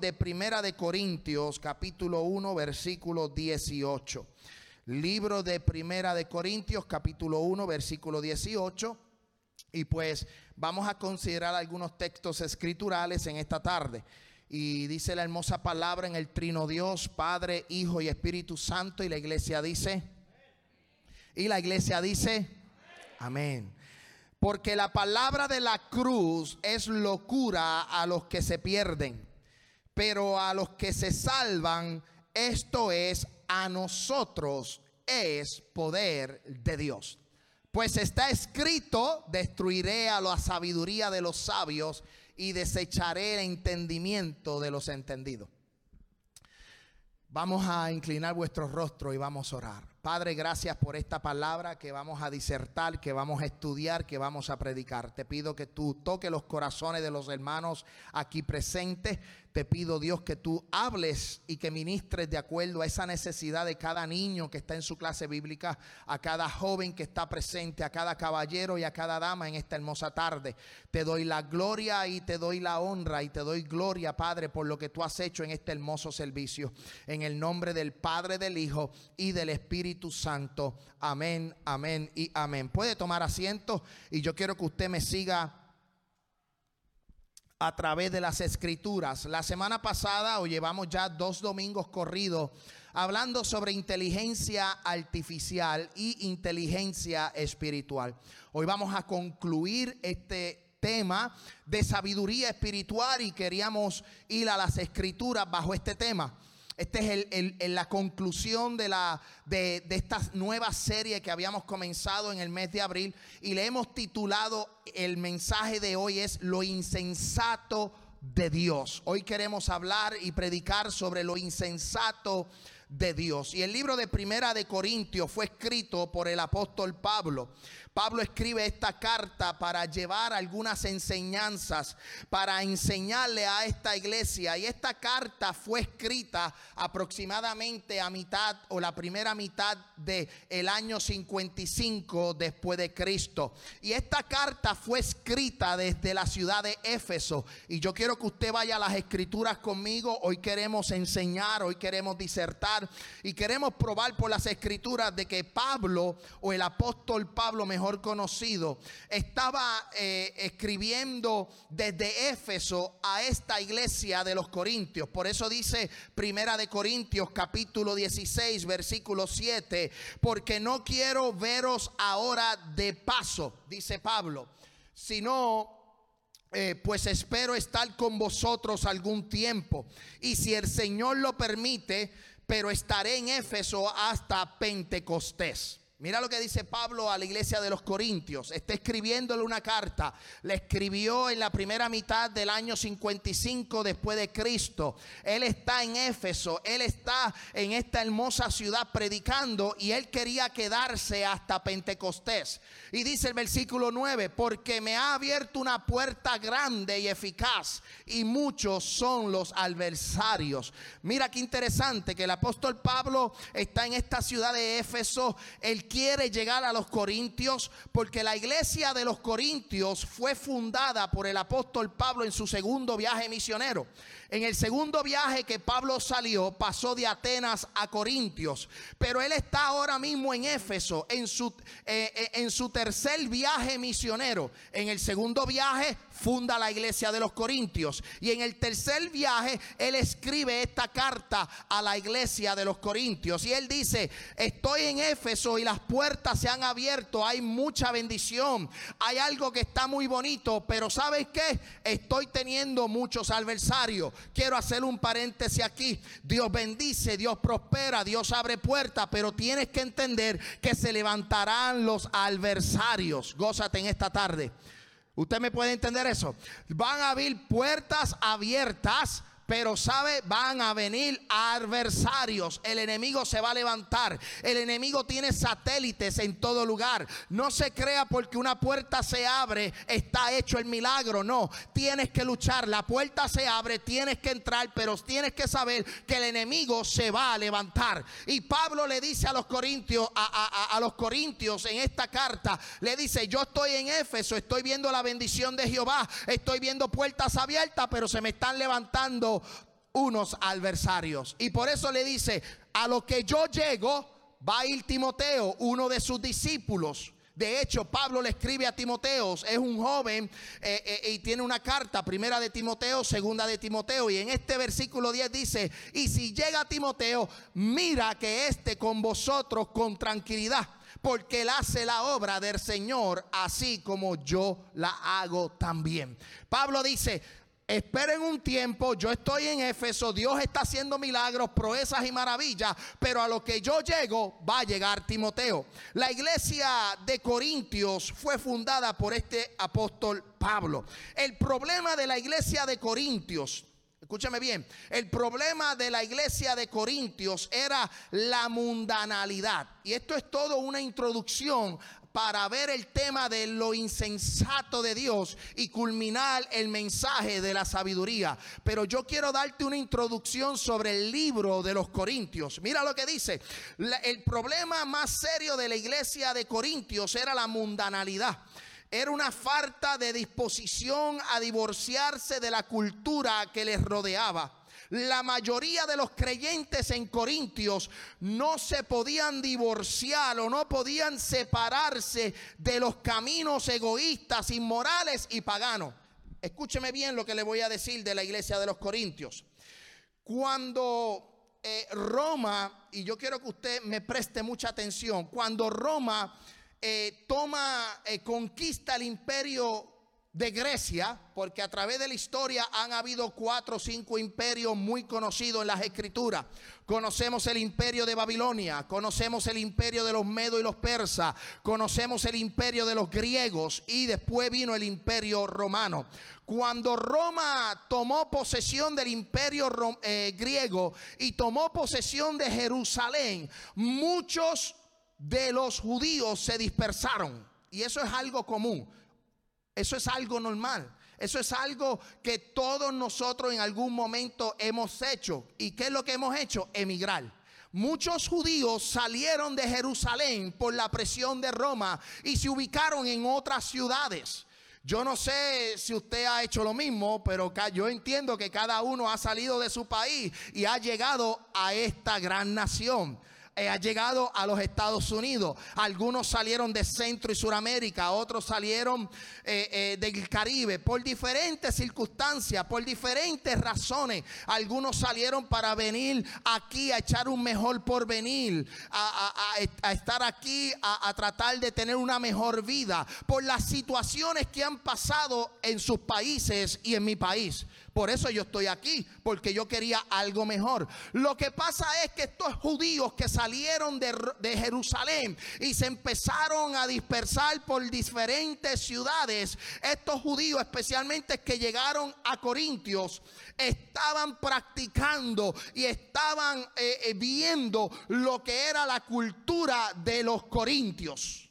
de Primera de Corintios, capítulo 1, versículo 18. Libro de Primera de Corintios, capítulo 1, versículo 18. Y pues vamos a considerar algunos textos escriturales en esta tarde. Y dice la hermosa palabra en el trino Dios, Padre, Hijo y Espíritu Santo. Y la iglesia dice, y la iglesia dice, amén. Porque la palabra de la cruz es locura a los que se pierden pero a los que se salvan, esto es a nosotros, es poder de Dios. Pues está escrito, destruiré a la sabiduría de los sabios y desecharé el entendimiento de los entendidos. Vamos a inclinar vuestro rostro y vamos a orar. Padre, gracias por esta palabra que vamos a disertar, que vamos a estudiar, que vamos a predicar. Te pido que tú toques los corazones de los hermanos aquí presentes, te pido, Dios, que tú hables y que ministres de acuerdo a esa necesidad de cada niño que está en su clase bíblica, a cada joven que está presente, a cada caballero y a cada dama en esta hermosa tarde. Te doy la gloria y te doy la honra y te doy gloria, Padre, por lo que tú has hecho en este hermoso servicio. En el nombre del Padre, del Hijo y del Espíritu Santo. Amén, amén y amén. Puede tomar asiento y yo quiero que usted me siga a través de las escrituras. La semana pasada, o llevamos ya dos domingos corridos, hablando sobre inteligencia artificial y inteligencia espiritual. Hoy vamos a concluir este tema de sabiduría espiritual y queríamos ir a las escrituras bajo este tema. Esta es la conclusión de, de, esta nueva serie que habíamos comenzado en el mes de abril y le hemos titulado el mensaje de hoy es lo insensato de Dios. Hoy queremos hablar y predicar sobre lo insensato de Dios. Y el libro de Primera de Corintios fue escrito por el apóstol Pablo. Pablo escribe esta carta para llevar algunas enseñanzas, para enseñarle a esta iglesia. Y esta carta fue escrita aproximadamente a mitad o la primera mitad del el año 55 después de Cristo. Y esta carta fue escrita desde la ciudad de Éfeso. Y yo quiero que usted vaya a las escrituras conmigo. Hoy queremos enseñar, hoy queremos disertar y queremos probar por las escrituras de que Pablo o el apóstol Pablo mejor conocido, estaba eh, escribiendo desde Éfeso a esta iglesia de los Corintios. Por eso dice Primera de Corintios capítulo 16, versículo 7, porque no quiero veros ahora de paso, dice Pablo, sino eh, pues espero estar con vosotros algún tiempo. Y si el Señor lo permite, pero estaré en Éfeso hasta Pentecostés. Mira lo que dice Pablo a la iglesia de los Corintios. Está escribiéndole una carta. Le escribió en la primera mitad del año 55 después de Cristo. Él está en Éfeso. Él está en esta hermosa ciudad predicando y él quería quedarse hasta Pentecostés. Y dice el versículo 9, porque me ha abierto una puerta grande y eficaz y muchos son los adversarios. Mira qué interesante que el apóstol Pablo está en esta ciudad de Éfeso. El quiere llegar a los corintios? Porque la iglesia de los corintios fue fundada por el apóstol Pablo en su segundo viaje misionero. En el segundo viaje que Pablo salió, pasó de Atenas a Corintios. Pero él está ahora mismo en Éfeso, en su, eh, eh, en su tercer viaje misionero. En el segundo viaje funda la iglesia de los Corintios. Y en el tercer viaje, él escribe esta carta a la iglesia de los Corintios. Y él dice, estoy en Éfeso y las puertas se han abierto, hay mucha bendición, hay algo que está muy bonito, pero ¿sabes qué? Estoy teniendo muchos adversarios. Quiero hacer un paréntesis aquí. Dios bendice, Dios prospera, Dios abre puertas, pero tienes que entender que se levantarán los adversarios. Gózate en esta tarde. ¿Usted me puede entender eso? Van a abrir puertas abiertas pero sabe, van a venir adversarios. El enemigo se va a levantar. El enemigo tiene satélites en todo lugar. No se crea porque una puerta se abre, está hecho el milagro. No, tienes que luchar. La puerta se abre, tienes que entrar, pero tienes que saber que el enemigo se va a levantar. Y Pablo le dice a los corintios, a, los corintios en esta carta, le dice, yo estoy en Éfeso, estoy viendo la bendición de Jehová, estoy viendo puertas abiertas, pero se me están levantando unos adversarios. Y por eso le dice, a lo que yo llego, va a ir Timoteo, uno de sus discípulos. De hecho, Pablo le escribe a Timoteo, es un joven eh, eh, y tiene una carta, primera de Timoteo, segunda de Timoteo. Y en este versículo 10 dice, y si llega Timoteo, mira que esté con vosotros con tranquilidad, porque él hace la obra del Señor así como yo la hago también. Pablo dice, Esperen un tiempo, yo estoy en Éfeso, Dios está haciendo milagros, proezas y maravillas, pero a lo que yo llego va a llegar Timoteo. La iglesia de Corintios fue fundada por este apóstol Pablo. El problema de la iglesia de Corintios, escúchame bien, el problema de la iglesia de Corintios era la mundanalidad. Y esto es todo una introducción para ver el tema de lo insensato de Dios y culminar el mensaje de la sabiduría. Pero yo quiero darte una introducción sobre el libro de los Corintios. Mira lo que dice. el problema más serio de la iglesia de Corintios era la mundanalidad era una falta de disposición a divorciarse de la cultura que les rodeaba la mayoría de los creyentes en Corintios no se podían divorciar o no podían separarse de los caminos egoístas, inmorales y paganos. Escúcheme bien lo que le voy a decir de la iglesia de los Corintios. Cuando eh, Roma, y yo quiero que usted me preste mucha atención, cuando Roma eh, toma, eh, conquista el imperio de Grecia, porque a través de la historia han habido cuatro o cinco imperios muy conocidos en las escrituras. Conocemos el imperio de Babilonia, conocemos el imperio de los medos y los persas, conocemos el imperio de los griegos y después vino el imperio romano. Cuando Roma tomó posesión del imperio eh, griego y tomó posesión de Jerusalén, muchos de los judíos se dispersaron. Y eso es algo común. Eso es algo normal. Eso es algo que todos nosotros en algún momento hemos hecho. ¿Y qué es lo que hemos hecho? Emigrar. Muchos judíos salieron de Jerusalén por la presión de Roma y se ubicaron en otras ciudades. Yo no sé si usted ha hecho lo mismo, pero yo entiendo que cada uno ha salido de su país y ha llegado a esta gran nación. Eh, ha llegado a los Estados Unidos. Algunos salieron de Centro y Suramérica, otros salieron eh, eh, del Caribe por diferentes circunstancias, por diferentes razones. Algunos salieron para venir aquí a echar un mejor porvenir, a, a estar aquí, a tratar de tener una mejor vida, por las situaciones que han pasado en sus países y en mi país. Por eso yo estoy aquí, porque yo quería algo mejor. Lo que pasa es que estos judíos que salieron de, Jerusalén y se empezaron a dispersar por diferentes ciudades, estos judíos especialmente que llegaron a Corintios, estaban practicando y estaban eh, eh, viendo lo que era la cultura de los corintios.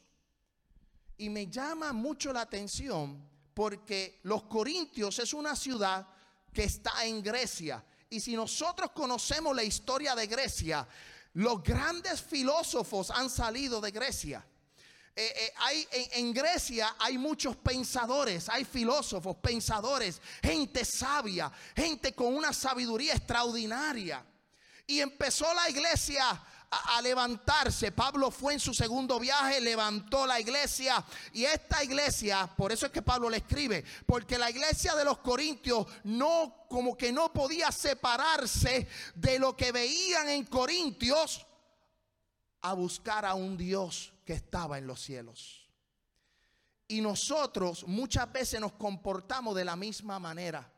Y me llama mucho la atención porque los corintios es una ciudad que está en Grecia. Y si nosotros conocemos la historia de Grecia, los grandes filósofos han salido de Grecia. Eh, eh, hay, en, Grecia hay muchos pensadores, hay filósofos, pensadores, gente sabia, gente con una sabiduría extraordinaria. Y empezó la iglesia a, levantarse. Pablo fue en su segundo viaje, levantó la iglesia. Y esta iglesia, por eso es que Pablo le escribe, porque la iglesia de los Corintios no, como que no podía separarse de lo que veían en Corintios a buscar a un Dios que estaba en los cielos. Y nosotros muchas veces nos comportamos de la misma manera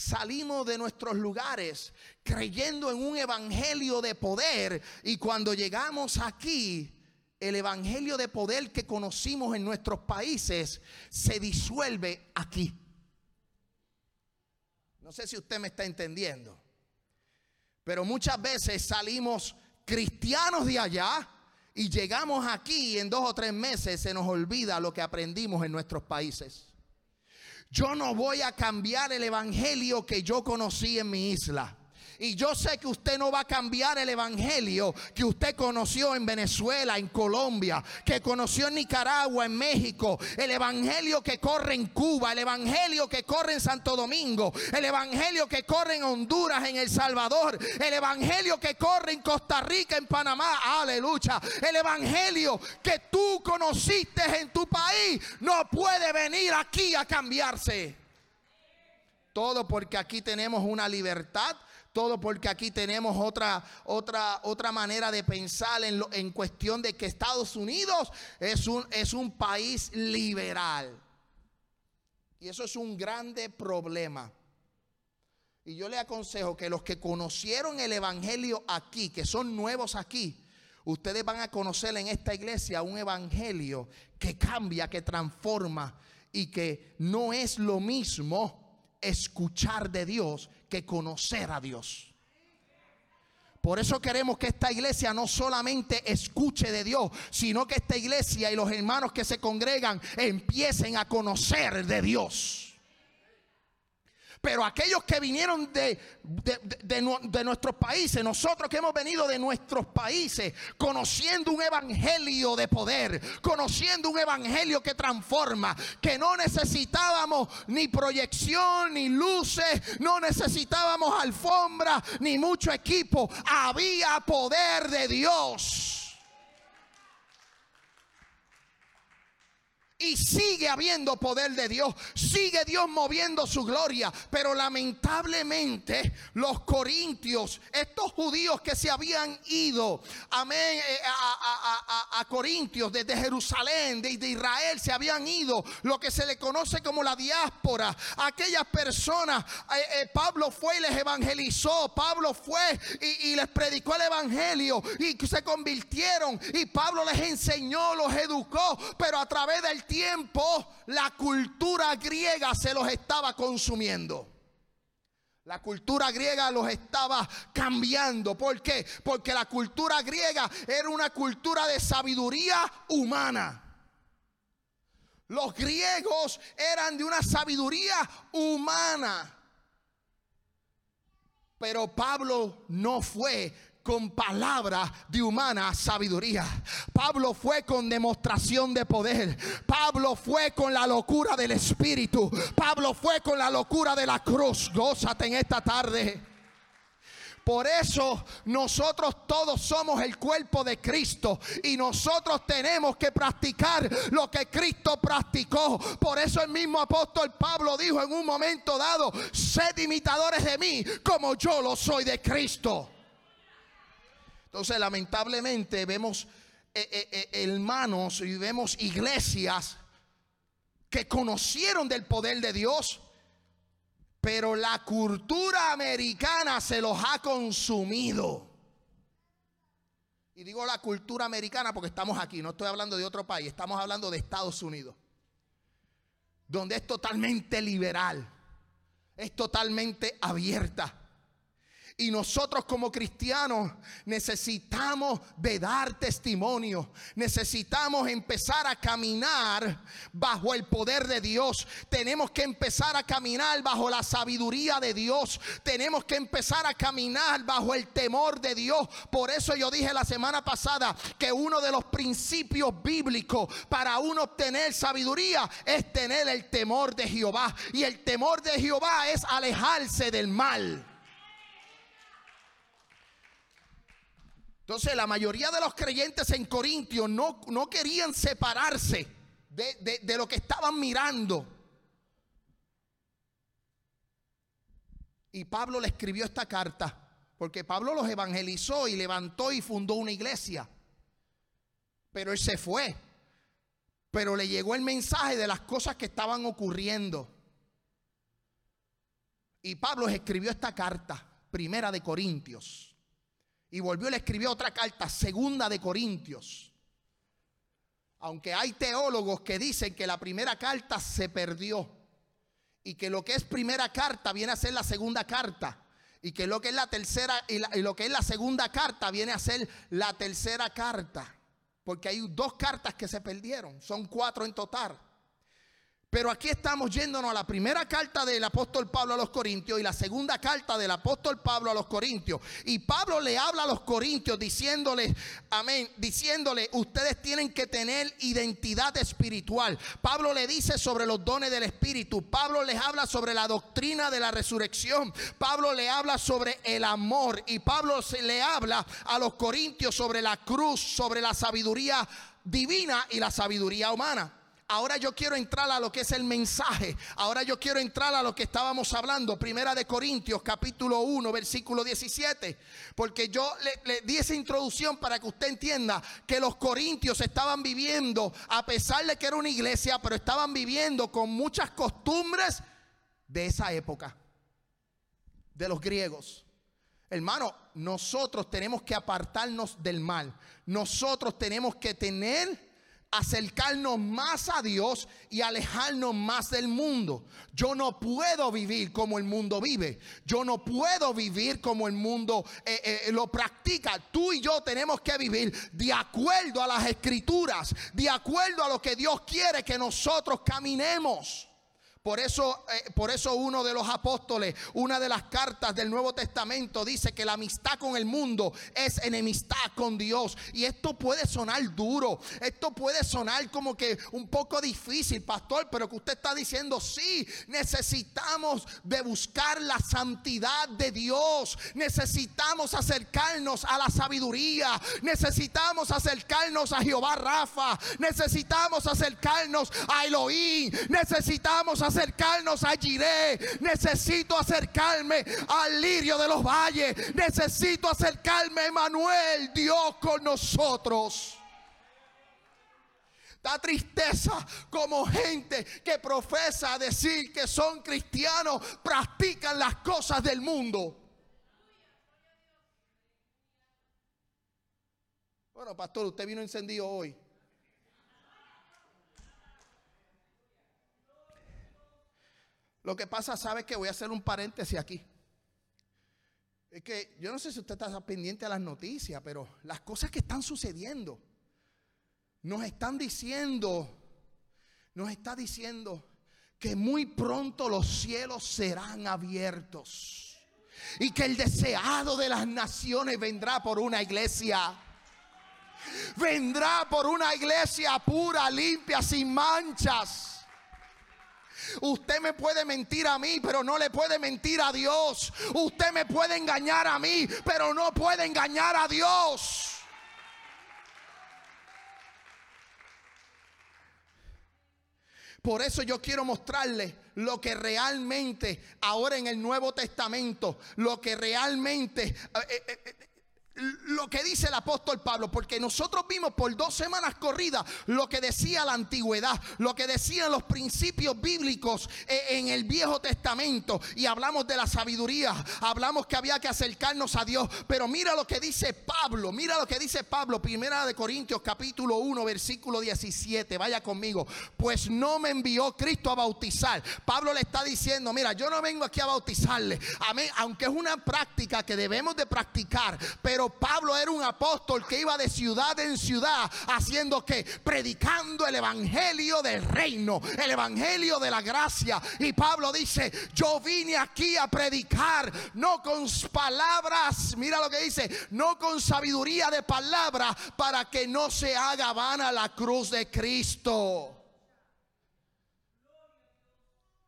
salimos de nuestros lugares creyendo en un evangelio de poder y cuando llegamos aquí, el evangelio de poder que conocimos en nuestros países se disuelve aquí. No sé si usted me está entendiendo, pero muchas veces salimos cristianos de allá y llegamos aquí y en dos o tres meses se nos olvida lo que aprendimos en nuestros países. Yo no voy a cambiar el evangelio que yo conocí en mi isla. Y yo sé que usted no va a cambiar el Evangelio que usted conoció en Venezuela, en Colombia, que conoció en Nicaragua, en México, el Evangelio que corre en Cuba, el Evangelio que corre en Santo Domingo, el Evangelio que corre en Honduras, en El Salvador, el Evangelio que corre en Costa Rica, en Panamá, aleluya, el Evangelio que tú conociste en tu país, no puede venir aquí a cambiarse. Todo porque aquí tenemos una libertad todo porque aquí tenemos otra, otra, otra manera de pensar en, en cuestión de que Estados Unidos es un, es un país liberal. Y eso es un grande problema. Y yo le aconsejo que los que conocieron el Evangelio aquí, que son nuevos aquí, ustedes van a conocer en esta iglesia un Evangelio que cambia, que transforma y que no es lo mismo escuchar de Dios que conocer a Dios. Por eso queremos que esta iglesia no solamente escuche de Dios, sino que esta iglesia y los hermanos que se congregan empiecen a conocer de Dios. Pero aquellos que vinieron de, de, nuestros países, nosotros que hemos venido de nuestros países, conociendo un evangelio de poder, conociendo un evangelio que transforma, que no necesitábamos ni proyección, ni luces, no necesitábamos alfombra, ni mucho equipo. Había poder de Dios. Y sigue habiendo poder de Dios. Sigue Dios moviendo su gloria. Pero lamentablemente los corintios, estos judíos que se habían ido, amén, eh, a, a, Corintios desde Jerusalén, desde Israel, se habían ido, lo que se le conoce como la diáspora. Aquellas personas, eh, eh, Pablo fue y les evangelizó. Pablo fue y, y les predicó el evangelio y se convirtieron. Y Pablo les enseñó, los educó. Pero a través del tiempo la cultura griega se los estaba consumiendo. La cultura griega los estaba cambiando. ¿Por qué? Porque la cultura griega era una cultura de sabiduría humana. Los griegos eran de una sabiduría humana. Pero Pablo no fue con palabra de humana sabiduría. Pablo fue con demostración de poder. Pablo fue con la locura del Espíritu. Pablo fue con la locura de la cruz. Gózate en esta tarde. Por eso nosotros todos somos el cuerpo de Cristo y nosotros tenemos que practicar lo que Cristo practicó. Por eso el mismo apóstol Pablo dijo en un momento dado, sed imitadores de mí como yo lo soy de Cristo. Entonces, lamentablemente vemos eh, eh, eh, hermanos y vemos iglesias que conocieron del poder de Dios, pero la cultura americana se los ha consumido. Y digo la cultura americana porque estamos aquí, no estoy hablando de otro país, estamos hablando de Estados Unidos, donde es totalmente liberal, es totalmente abierta. Y nosotros como cristianos necesitamos dar testimonio. Necesitamos empezar a caminar bajo el poder de Dios. Tenemos que empezar a caminar bajo la sabiduría de Dios. Tenemos que empezar a caminar bajo el temor de Dios. Por eso yo dije la semana pasada que uno de los principios bíblicos para uno obtener sabiduría es tener el temor de Jehová. Y el temor de Jehová es alejarse del mal. Entonces la mayoría de los creyentes en Corintios no, querían separarse de, de lo que estaban mirando. Y Pablo le escribió esta carta, porque Pablo los evangelizó y levantó y fundó una iglesia. Pero él se fue. Pero le llegó el mensaje de las cosas que estaban ocurriendo. Y Pablo escribió esta carta, primera de Corintios y volvió y le escribió otra carta, segunda de Corintios. Aunque hay teólogos que dicen que la primera carta se perdió y que lo que es primera carta viene a ser la segunda carta y que lo que es la tercera y, lo que es la segunda carta viene a ser la tercera carta, porque hay dos cartas que se perdieron, son cuatro en total. Pero aquí estamos yéndonos a la primera carta del apóstol Pablo a los Corintios y la segunda carta del apóstol Pablo a los Corintios. Y Pablo le habla a los Corintios diciéndoles, amén, diciéndoles, ustedes tienen que tener identidad espiritual. Pablo le dice sobre los dones del Espíritu. Pablo les habla sobre la doctrina de la resurrección. Pablo le habla sobre el amor. Y Pablo se le habla a los Corintios sobre la cruz, sobre la sabiduría divina y la sabiduría humana. Ahora yo quiero entrar a lo que es el mensaje. Ahora yo quiero entrar a lo que estábamos hablando. Primera de Corintios capítulo 1 versículo 17. Porque yo le, di esa introducción para que usted entienda que los corintios estaban viviendo, a pesar de que era una iglesia, pero estaban viviendo con muchas costumbres de esa época, de los griegos. Hermano, nosotros tenemos que apartarnos del mal. Nosotros tenemos que tener acercarnos más a Dios y alejarnos más del mundo. Yo no puedo vivir como el mundo vive. Yo no puedo vivir como el mundo eh, eh, lo practica. Tú y yo tenemos que vivir de acuerdo a las escrituras, de acuerdo a lo que Dios quiere que nosotros caminemos. Por eso, eh, por eso uno de los apóstoles, una de las cartas del Nuevo Testamento dice que la amistad con el mundo es enemistad con Dios. Y esto puede sonar duro, esto puede sonar como que un poco difícil, pastor, pero que usted está diciendo, sí, necesitamos de buscar la santidad de Dios, necesitamos acercarnos a la sabiduría, necesitamos acercarnos a Jehová Rafa, necesitamos acercarnos a Elohim, necesitamos acercarnos acercarnos a Jiré, necesito acercarme al lirio de los valles, necesito acercarme a Emanuel, Dios con nosotros. Da tristeza como gente que profesa decir que son cristianos, practican las cosas del mundo. Bueno, pastor, usted vino encendido hoy. Lo que pasa, sabe que voy a hacer un paréntesis aquí. Es que yo no sé si usted está pendiente a las noticias, pero las cosas que están sucediendo nos están diciendo, nos está diciendo que muy pronto los cielos serán abiertos y que el deseado de las naciones vendrá por una iglesia. Vendrá por una iglesia pura, limpia, sin manchas Usted me puede mentir a mí, pero no le puede mentir a Dios. Usted me puede engañar a mí, pero no puede engañar a Dios. Por eso yo quiero mostrarle lo que realmente ahora en el Nuevo Testamento, lo que realmente eh, eh, eh, lo que dice el apóstol Pablo, porque nosotros vimos por dos semanas corridas lo que decía la antigüedad, lo que decían los principios bíblicos e, en el Viejo Testamento, y hablamos de la sabiduría, hablamos que había que acercarnos a Dios, pero mira lo que dice Pablo, mira lo que dice Pablo, primera de Corintios capítulo 1, versículo 17, vaya conmigo, pues no me envió Cristo a bautizar. Pablo le está diciendo, mira, yo no vengo aquí a bautizarle, amén, aunque es una práctica que debemos de practicar, pero Pablo era un apóstol que iba de ciudad en ciudad haciendo que predicando el evangelio del reino, el evangelio de la gracia. Y Pablo dice, yo vine aquí a predicar, no con palabras, mira lo que dice, no con sabiduría de palabra para que no se haga vana la cruz de Cristo.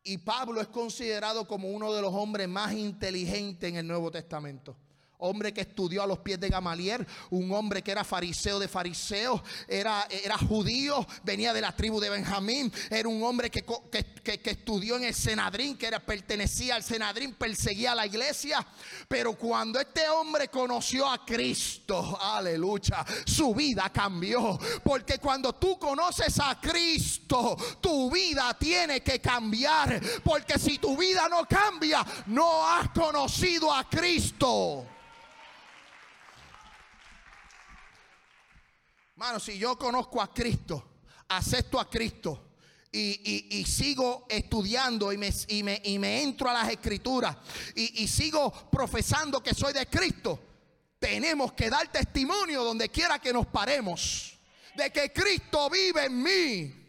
Y Pablo es considerado como uno de los hombres más inteligentes en el Nuevo Testamento hombre que estudió a los pies de Gamaliel, un hombre que era fariseo de fariseos, era, era judío, venía de la tribu de Benjamín, era un hombre que, que, estudió en el Senadrín, que era, pertenecía al Senadrín, perseguía a la iglesia, pero cuando este hombre conoció a Cristo, aleluya, su vida cambió, porque cuando tú conoces a Cristo, tu vida tiene que cambiar, porque si tu vida no cambia, no has conocido a Cristo. si yo conozco a Cristo, acepto a Cristo. Y, sigo estudiando y me, y me, me entro a las escrituras y, sigo profesando que soy de Cristo, tenemos que dar testimonio donde quiera que nos paremos de que Cristo vive en mí.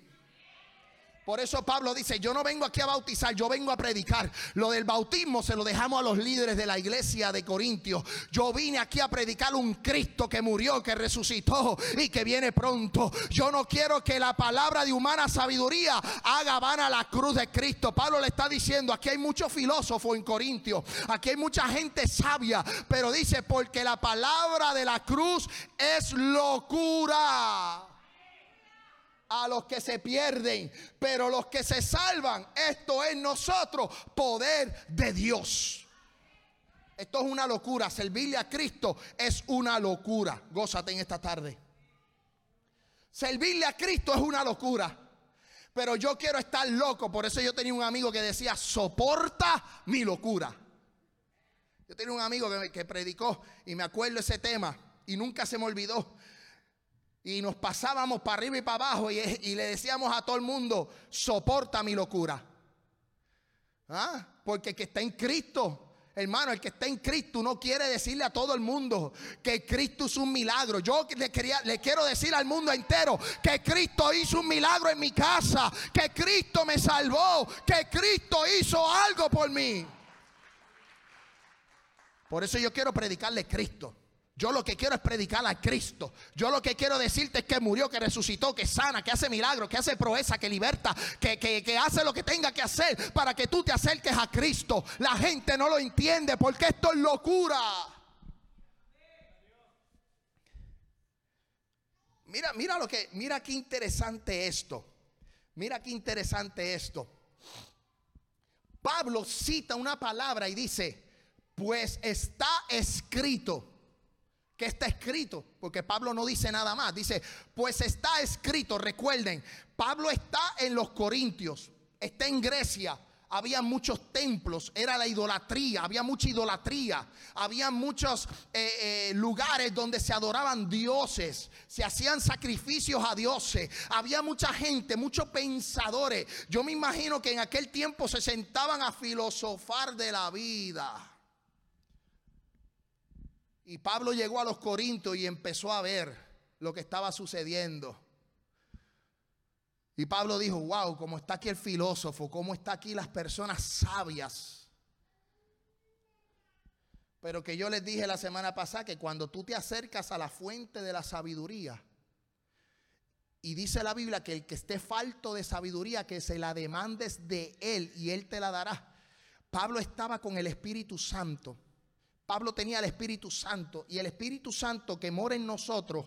Por eso Pablo dice, yo no vengo aquí a bautizar, yo vengo a predicar. Lo del bautismo se lo dejamos a los líderes de la iglesia de Corintios. Yo vine aquí a predicar un Cristo que murió, que resucitó y que viene pronto. Yo no quiero que la palabra de humana sabiduría haga vana la cruz de Cristo. Pablo le está diciendo, aquí hay muchos filósofos en Corintios, aquí hay mucha gente sabia, pero dice, porque la palabra de la cruz es locura a los que se pierden, pero los que se salvan, esto es nosotros, poder de Dios. Esto es una locura, servirle a Cristo es una locura. Gózate en esta tarde. Servirle a Cristo es una locura. Pero yo quiero estar loco, por eso yo tenía un amigo que decía, soporta mi locura. Yo tenía un amigo que, que predicó y me acuerdo ese tema y nunca se me olvidó y nos pasábamos para arriba y para abajo y, le decíamos a todo el mundo, soporta mi locura. ¿Ah? Porque el que está en Cristo, hermano, el que está en Cristo no quiere decirle a todo el mundo que Cristo es un milagro. Yo le, quería, le quiero decir al mundo entero que Cristo hizo un milagro en mi casa, que Cristo me salvó, que Cristo hizo algo por mí. Por eso yo quiero predicarle Cristo. Yo lo que quiero es predicar a Cristo. Yo lo que quiero decirte es que murió, que resucitó, que sana, que hace milagros, que hace proeza, que liberta, que, hace lo que tenga que hacer para que tú te acerques a Cristo. La gente no lo entiende porque esto es locura. Mira, mira lo que, mira qué interesante esto. Mira qué interesante esto. Pablo cita una palabra y dice, pues está escrito que está escrito, porque Pablo no dice nada más, dice, pues está escrito, recuerden, Pablo está en los Corintios, está en Grecia, había muchos templos, era la idolatría, había mucha idolatría, había muchos eh, eh, lugares donde se adoraban dioses, se hacían sacrificios a dioses, había mucha gente, muchos pensadores. Yo me imagino que en aquel tiempo se sentaban a filosofar de la vida. Y Pablo llegó a los Corintios y empezó a ver lo que estaba sucediendo. Y Pablo dijo, wow, cómo está aquí el filósofo, cómo está aquí las personas sabias. Pero que yo les dije la semana pasada que cuando tú te acercas a la fuente de la sabiduría, y dice la Biblia que el que esté falto de sabiduría, que se la demandes de él y él te la dará. Pablo estaba con el Espíritu Santo Pablo tenía el Espíritu Santo y el Espíritu Santo que mora en nosotros,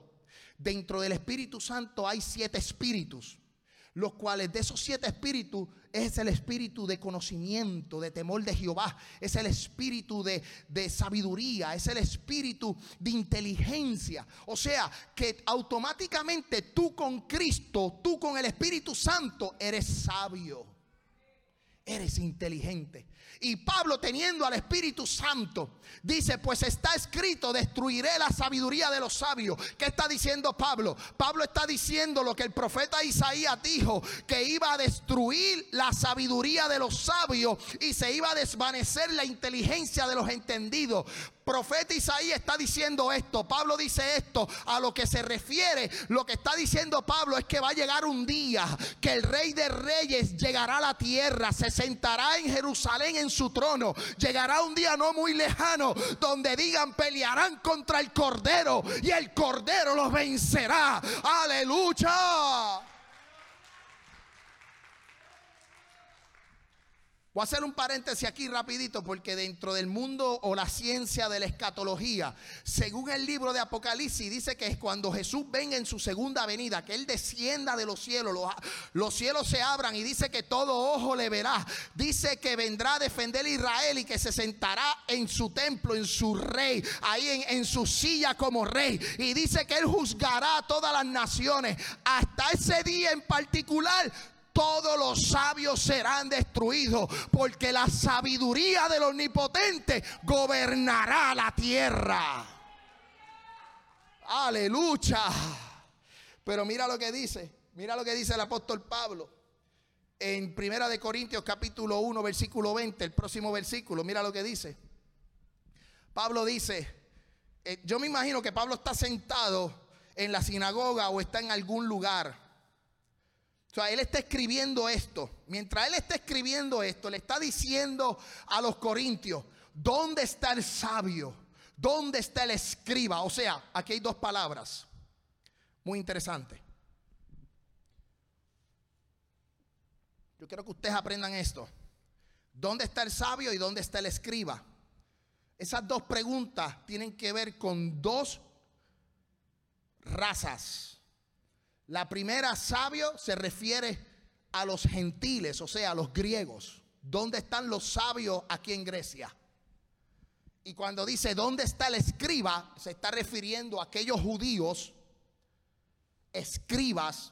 dentro del Espíritu Santo hay siete espíritus, los cuales de esos siete espíritus es el espíritu de conocimiento, de temor de Jehová, es el espíritu de, sabiduría, es el espíritu de inteligencia. O sea, que automáticamente tú con Cristo, tú con el Espíritu Santo, eres sabio, eres inteligente. Y Pablo teniendo al Espíritu Santo dice, pues está escrito, destruiré la sabiduría de los sabios. ¿Qué está diciendo Pablo? Pablo está diciendo lo que el profeta Isaías dijo, que iba a destruir la sabiduría de los sabios y se iba a desvanecer la inteligencia de los entendidos profeta Isaías está diciendo esto, Pablo dice esto, a lo que se refiere, lo que está diciendo Pablo es que va a llegar un día que el rey de reyes llegará a la tierra, se sentará en Jerusalén su trono. Llegará un día no muy lejano donde digan pelearán contra el Cordero y el Cordero los vencerá. Aleluya. Voy a hacer un paréntesis aquí rapidito porque dentro del mundo o la ciencia de la escatología, según el libro de Apocalipsis, dice que es cuando Jesús venga en su segunda venida, que Él descienda de los cielos, los, cielos se abran y dice que todo ojo le verá. Dice que vendrá a defender a Israel y que se sentará en su templo, en su rey, ahí en, en su silla como rey. Y dice que Él juzgará a todas las naciones. Hasta ese día en particular, todos los sabios serán destruidos, porque la sabiduría del omnipotente gobernará la tierra. Aleluya. Pero mira lo que dice, mira lo que dice el apóstol Pablo. En Primera de Corintios capítulo 1 versículo 20, el próximo versículo, mira lo que dice. Pablo dice, eh, yo me imagino que Pablo está sentado en la sinagoga o está en algún lugar o sea, él está escribiendo esto. Mientras él está escribiendo esto, le está diciendo a los corintios, ¿dónde está el sabio? ¿Dónde está el escriba? O sea, aquí hay dos palabras. Muy interesante. Yo quiero que ustedes aprendan esto. ¿Dónde está el sabio y dónde está el escriba? Esas dos preguntas tienen que ver con dos razas la primera, sabio, se refiere a los gentiles, o sea, a los griegos. ¿Dónde están los sabios aquí en Grecia? Y cuando dice, ¿dónde está el escriba? Se está refiriendo a aquellos judíos, escribas,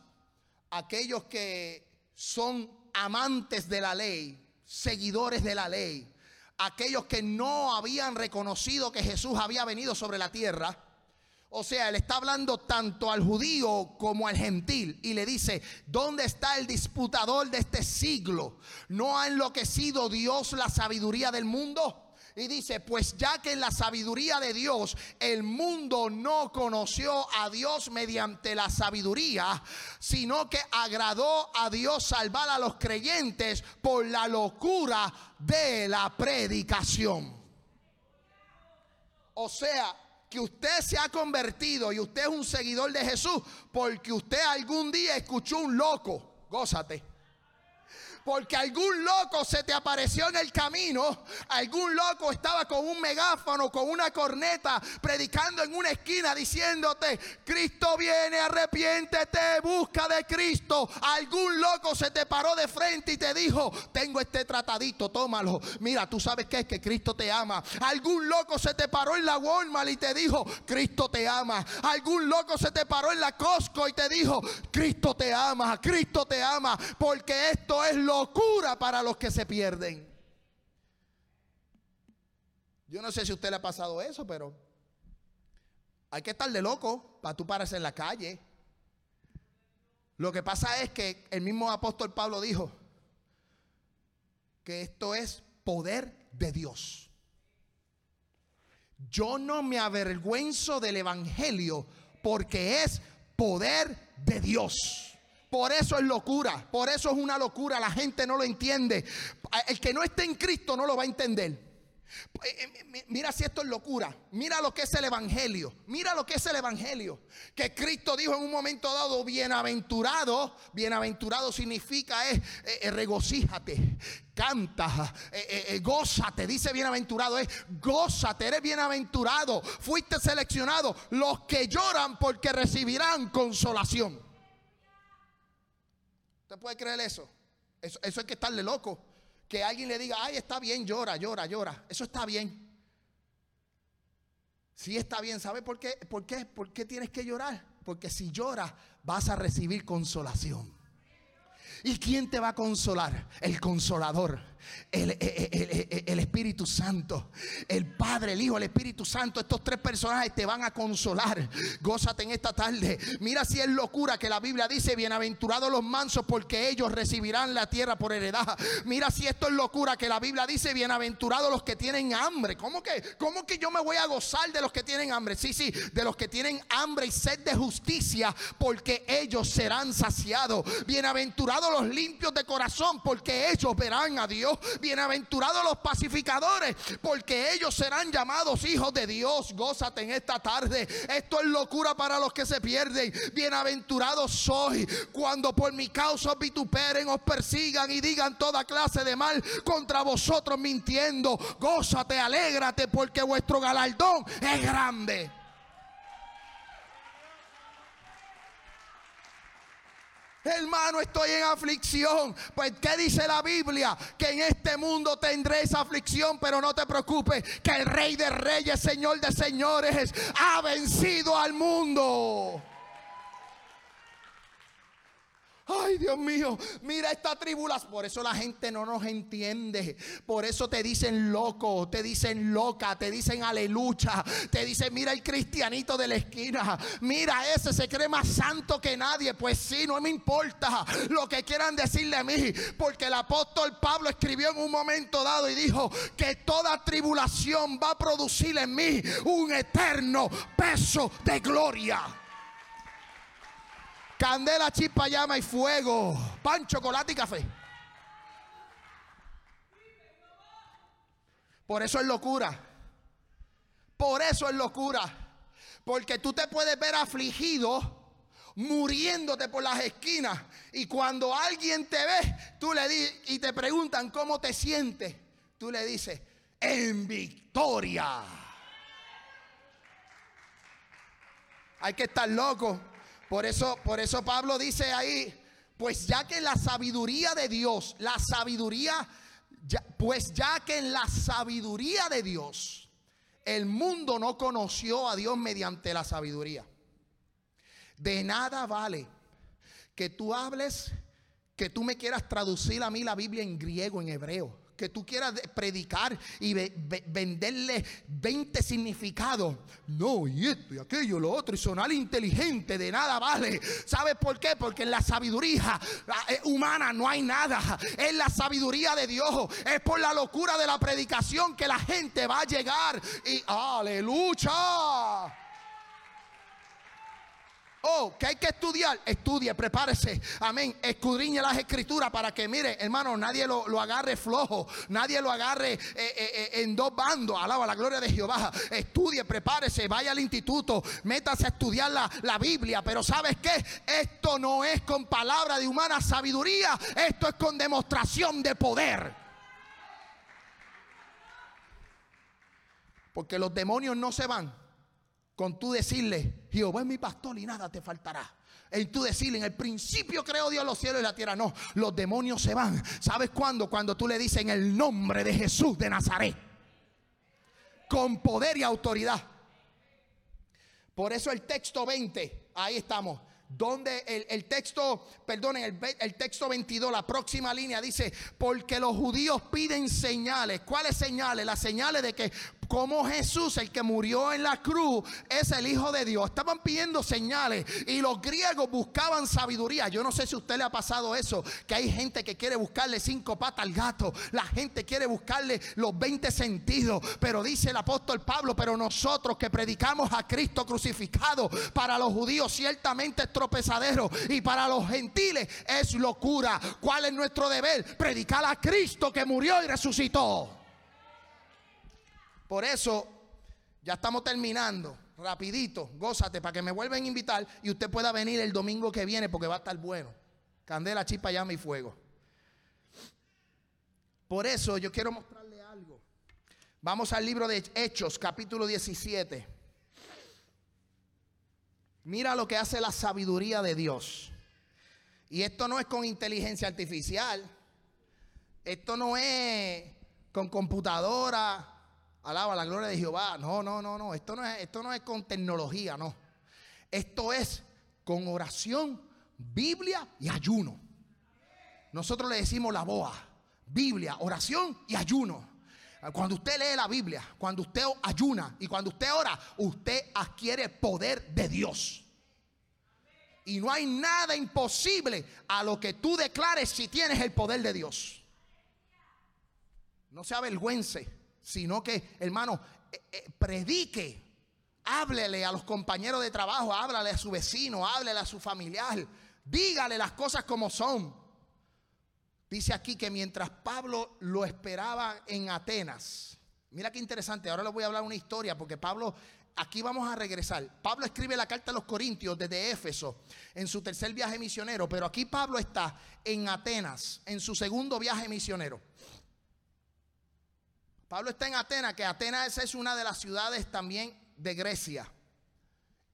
aquellos que son amantes de la ley, seguidores de la ley, aquellos que no habían reconocido que Jesús había venido sobre la tierra o sea, le está hablando tanto al judío como al gentil y le dice, ¿dónde está el disputador de este siglo? ¿No ha enloquecido Dios la sabiduría del mundo? Y dice, pues ya que en la sabiduría de Dios el mundo no conoció a Dios mediante la sabiduría, sino que agradó a Dios salvar a los creyentes por la locura de la predicación. O sea, que usted se ha convertido y usted es un seguidor de Jesús porque usted algún día escuchó un loco. Gózate porque algún loco se te apareció en el camino, algún loco estaba con un megáfono, con una corneta, predicando en una esquina diciéndote, Cristo viene, arrepiéntete, busca de Cristo. Algún loco se te paró de frente y te dijo, tengo este tratadito, tómalo. Mira, tú sabes que es que Cristo te ama. Algún loco se te paró en la Walmart y te dijo, Cristo te ama. Algún loco se te paró en la Costco y te dijo, Cristo te ama, Cristo te ama, porque esto es lo locura para los que se pierden. Yo no sé si a usted le ha pasado eso, pero hay que estar de loco para tú pararse en la calle. Lo que pasa es que el mismo apóstol Pablo dijo que esto es poder de Dios. Yo no me avergüenzo del Evangelio porque es poder de Dios. Por eso es locura, por eso es una locura, la gente no lo entiende. El que no esté en Cristo no lo va a entender. Eh, eh, mira si esto es locura. Mira lo que es el Evangelio. Mira lo que es el Evangelio. Que Cristo dijo en un momento dado, bienaventurado. Bienaventurado significa es, eh, regocíjate, canta, eh, Te Dice bienaventurado es, gózate, eres bienaventurado. Fuiste seleccionado. Los que lloran porque recibirán consolación puede creer eso? Eso, es que estarle loco. Que alguien le diga, ay, está bien, llora, llora, llora. Eso está bien. si está bien, ¿sabe por qué? ¿Por qué? ¿Por qué tienes que llorar? Porque si lloras vas a recibir consolación. ¿Y quién te va a consolar? El consolador. El, Espíritu Santo, el Padre, el Hijo, el Espíritu Santo, estos tres personajes te van a consolar. Gózate en esta tarde. Mira si es locura que la Biblia dice, bienaventurados los mansos porque ellos recibirán la tierra por heredad. Mira si esto es locura que la Biblia dice, bienaventurados los que tienen hambre. ¿Cómo que, ¿Cómo que yo me voy a gozar de los que tienen hambre? Sí, sí, de los que tienen hambre y sed de justicia porque ellos serán saciados. Bienaventurados los limpios de corazón, porque ellos verán a Dios. Bienaventurados los pacificadores, porque ellos serán llamados hijos de Dios. Gózate en esta tarde. Esto es locura para los que se pierden. Bienaventurados soy cuando por mi causa os vituperen, os persigan y digan toda clase de mal contra vosotros mintiendo. Gózate, alégrate, porque vuestro galardón es grande. Hermano, estoy en aflicción. Pues, ¿qué dice la Biblia? Que en este mundo tendréis aflicción, pero no te preocupes, que el Rey de Reyes, Señor de Señores, ha vencido al mundo. Ay, Dios mío, mira esta tribulación. Por eso la gente no nos entiende. Por eso te dicen loco, te dicen loca, te dicen aleluya. Te dicen, mira el cristianito de la esquina. Mira, ese se cree más santo que nadie. Pues sí, no me importa lo que quieran decirle a mí. Porque el apóstol Pablo escribió en un momento dado y dijo que toda tribulación va a producir en mí un eterno peso de gloria. Candela, chispa, llama y fuego. Pan, chocolate y café. Por eso es locura. Por eso es locura. Porque tú te puedes ver afligido muriéndote por las esquinas. Y cuando alguien te ve tú le y te preguntan cómo te sientes, tú le dices, en victoria. Hay que estar loco por eso, por eso Pablo dice ahí, pues ya que la sabiduría de Dios, la sabiduría, pues ya que en la sabiduría de Dios, el mundo no conoció a Dios mediante la sabiduría. De nada vale que tú hables, que tú me quieras traducir a mí la Biblia en griego, en hebreo que tú quieras predicar y venderle 20 significados. No, y esto y aquello, lo otro, y sonar inteligente, de nada vale. ¿Sabes por qué? Porque en la sabiduría ah, eh, humana no hay nada. Es la sabiduría de Dios. Es por la locura de la predicación que la gente va a llegar. Y aleluya. Oh, que hay que estudiar. Estudie, prepárese. Amén. Escudriñe las escrituras para que, mire, hermano, nadie lo, agarre flojo. Nadie lo agarre eh, eh, eh, en dos bandos. Alaba la gloria de Jehová. Estudie, prepárese. Vaya al instituto. Métase a estudiar la, la Biblia. Pero ¿sabes qué? Esto no es con palabra de humana sabiduría. Esto es con demostración de poder. Porque los demonios no se van con tú decirle, Jehová es mi pastor y nada te faltará. Y tú decirle, en el principio creó Dios los cielos y la tierra. No, los demonios se van. ¿Sabes cuándo? Cuando tú le dices en el nombre de Jesús de Nazaret. Con poder y autoridad. Por eso el texto 20, ahí estamos. Donde el, texto, perdonen, el, el texto 22, la próxima línea dice, porque los judíos piden señales. ¿Cuáles señales? Las señales de que como Jesús, el que murió en la cruz, es el Hijo de Dios. Estaban pidiendo señales y los griegos buscaban sabiduría. Yo no sé si a usted le ha pasado eso, que hay gente que quiere buscarle cinco patas al gato, la gente quiere buscarle los 20 sentidos, pero dice el apóstol Pablo, pero nosotros que predicamos a Cristo crucificado, para los judíos ciertamente es tropezadero y para los gentiles es locura. ¿Cuál es nuestro deber? Predicar a Cristo que murió y resucitó. Por eso, ya estamos terminando. Rapidito, gózate para que me vuelvan a invitar y usted pueda venir el domingo que viene porque va a estar bueno. Candela, chispa, llama y fuego. Por eso yo quiero mostrarle algo. Vamos al libro de Hechos, capítulo 17. Mira lo que hace la sabiduría de Dios. Y esto no es con inteligencia artificial. Esto no es con computadora Alaba la gloria de Jehová. No, no, no, no. Esto no es, esto no es con tecnología, no. Esto es con oración, Biblia y ayuno. Nosotros le decimos la boa. Biblia, oración y ayuno. Cuando usted lee la Biblia, cuando usted ayuna y cuando usted ora, usted adquiere poder de Dios. Y no hay nada imposible a lo que tú declares si tienes el poder de Dios. No se avergüence sino que, hermano, eh, eh, predique, háblele a los compañeros de trabajo, háblele a su vecino, háblele a su familiar, dígale las cosas como son. Dice aquí que mientras Pablo lo esperaba en Atenas, mira qué interesante, ahora le voy a hablar una historia, porque Pablo, aquí vamos a regresar. Pablo escribe la carta a los Corintios desde Éfeso, en su tercer viaje misionero, pero aquí Pablo está en Atenas, en su segundo viaje misionero. Pablo está en Atenas, que Atenas es una de las ciudades también de Grecia.